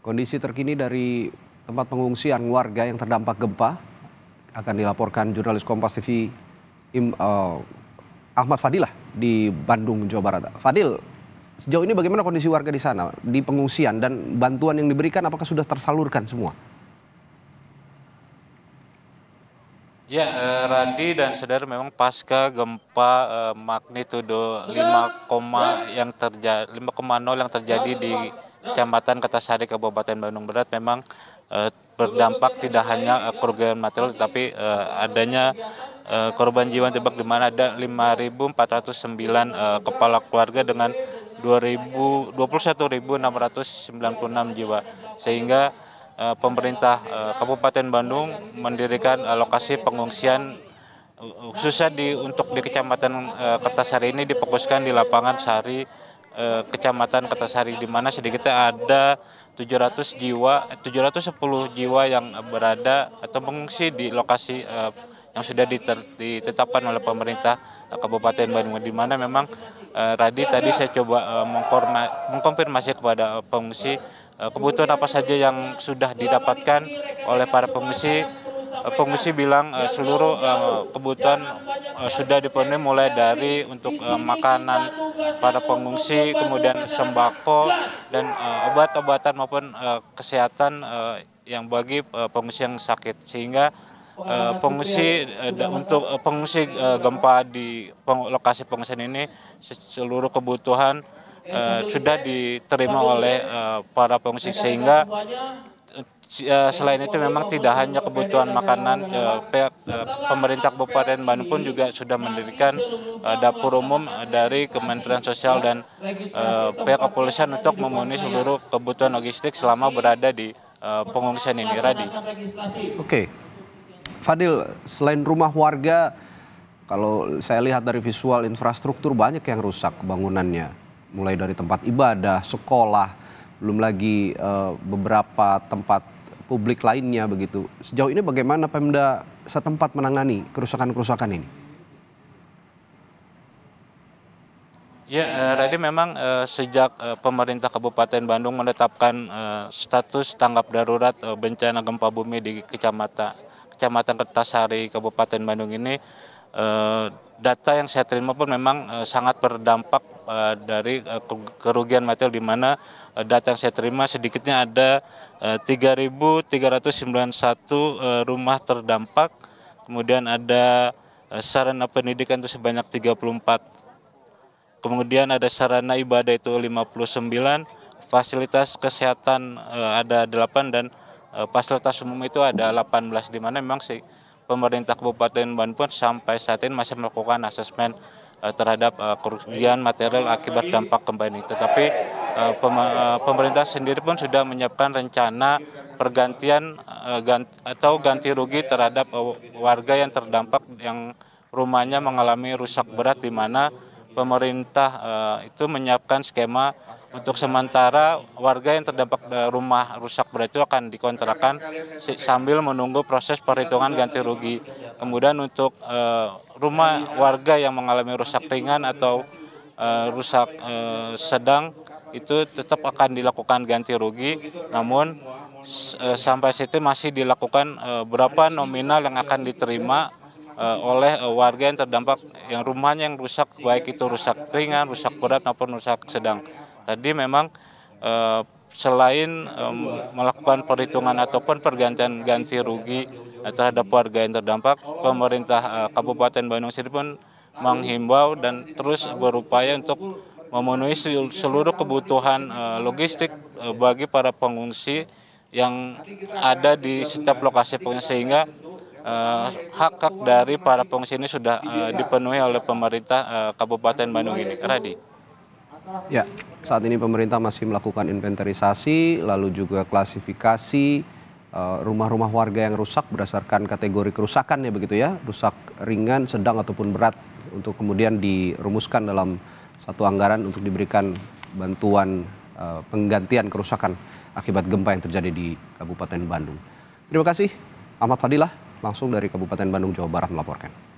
Kondisi terkini dari tempat pengungsian warga yang terdampak gempa akan dilaporkan jurnalis Kompas TV Im, uh, Ahmad Fadilah di Bandung, Jawa Barat. Fadil, sejauh ini bagaimana kondisi warga di sana, di pengungsian dan bantuan yang diberikan apakah sudah tersalurkan semua? Ya, eh, dan saudara memang pasca gempa eh, magnitudo yang terjadi 5,0 yang terjadi di Kecamatan Kertasari Kabupaten Bandung Barat memang eh, berdampak tidak hanya eh, kerugian material tapi eh, adanya eh, korban jiwa tebak di mana ada 5.409 eh, kepala keluarga dengan 21.696 jiwa sehingga pemerintah Kabupaten Bandung mendirikan eh, lokasi pengungsian khususnya di untuk di Kecamatan eh, Kertasari ini dipokuskan di lapangan Sari Eh, kecamatan Kertasari di mana sedikitnya ada 700 jiwa 710 eh, jiwa yang berada atau mengungsi di lokasi eh, yang sudah ditetapkan oleh pemerintah Kabupaten Bandung di mana memang Radi tadi saya coba mengkonfirmasi kepada pengungsi kebutuhan apa saja yang sudah didapatkan oleh para pengungsi Eh, pengungsi bilang uh, seluruh uh, kebutuhan uh, sudah dipenuhi mulai dari untuk uh, makanan para pengungsi, kemudian sembako dan uh, obat-obatan maupun uh, kesehatan uh, yang bagi uh, pengungsi yang sakit sehingga Uh, pengungsi uh, untuk uh, pengungsi uh, gempa di peng lokasi pengungsian ini seluruh kebutuhan uh, sudah diterima oleh uh, para pengungsi sehingga Eh, selain itu memang tidak hanya kebutuhan makanan eh, pihak eh, pemerintah Kabupaten Bandung pun juga sudah mendirikan dapur umum dari Kementerian Sosial dan pihak kepolisian untuk memenuhi seluruh kebutuhan logistik selama berada di pengungsian ini Radi. Oke. Fadil, selain rumah warga kalau saya lihat dari visual infrastruktur banyak yang rusak bangunannya. Mulai dari tempat ibadah, sekolah, belum lagi uh, beberapa tempat publik lainnya begitu. Sejauh ini bagaimana Pemda setempat menangani kerusakan-kerusakan ini? Ya, eh, memang eh, sejak eh, pemerintah Kabupaten Bandung menetapkan eh, status tanggap darurat eh, bencana gempa bumi di kecamatan Kecamatan Kertasari Kabupaten Bandung ini eh, data yang saya terima pun memang eh, sangat berdampak Eh, dari eh, kerugian material di mana datang eh, data yang saya terima sedikitnya ada 3.391 rumah terdampak, kemudian ada sarana pendidikan itu sebanyak 34, kemudian ada sarana ibadah itu 59, fasilitas kesehatan ada 8 dan fasilitas umum itu ada 18 di mana memang sih pemerintah Kabupaten Bandung sampai saat ini masih melakukan asesmen Eh, terhadap eh, kerugian material akibat dampak gempa ini. Tetapi eh, pemerintah sendiri pun sudah menyiapkan rencana pergantian atau ganti rugi terhadap warga yang terdampak yang rumahnya mengalami rusak berat di mana pemerintah itu menyiapkan skema untuk sementara warga yang terdampak eh, rumah rusak berat itu akan dikontrakan sambil menunggu proses perhitungan ganti rugi. Kemudian untuk eh, rumah warga yang mengalami rusak ringan atau eh, rusak sedang itu tetap akan dilakukan ganti rugi. Namun sampai situ masih dilakukan berapa nominal yang akan diterima oleh warga yang terdampak yang rumahnya yang rusak baik itu rusak ringan, rusak berat maupun rusak sedang. Tadi memang eh, selain eh, melakukan perhitungan ataupun pergantian ganti rugi eh, terhadap warga yang terdampak, pemerintah eh, Kabupaten Bandung sendiri pun menghimbau dan terus berupaya untuk memenuhi seluruh kebutuhan eh, logistik eh, bagi para pengungsi yang ada di setiap lokasi pengungsi sehingga hak-hak dari para pengungsi ini sudah dipenuhi oleh pemerintah Kabupaten Bandung ini. Radi. Ya, saat ini pemerintah masih melakukan inventarisasi, lalu juga klasifikasi eh, rumah-rumah warga yang rusak berdasarkan kategori kerusakan ya begitu ya, rusak ringan, sedang ataupun berat untuk kemudian dirumuskan dalam satu anggaran untuk diberikan bantuan eh, penggantian kerusakan akibat gempa yang terjadi di Kabupaten Bandung. Terima kasih Ahmad Fadilah langsung dari Kabupaten Bandung Jawa Barat melaporkan.